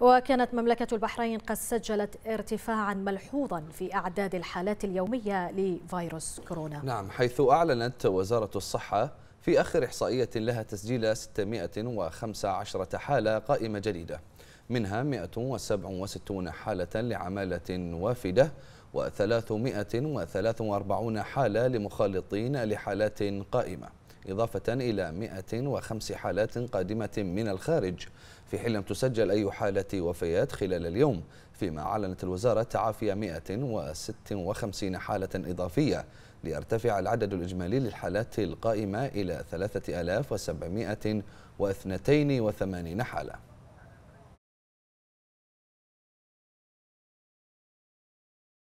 وكانت مملكة البحرين قد سجلت ارتفاعا ملحوظا في أعداد الحالات اليومية لفيروس كورونا نعم حيث أعلنت وزارة الصحة في آخر إحصائية لها تسجيل 615 حالة قائمة جديدة منها 167 حالة لعمالة وافدة و343 حالة لمخالطين لحالات قائمة إضافة إلى 105 حالات قادمة من الخارج في حين لم تسجل أي حالة وفيات خلال اليوم فيما أعلنت الوزارة تعافي 156 حالة إضافية ليرتفع العدد الإجمالي للحالات القائمة إلى 3782 حالة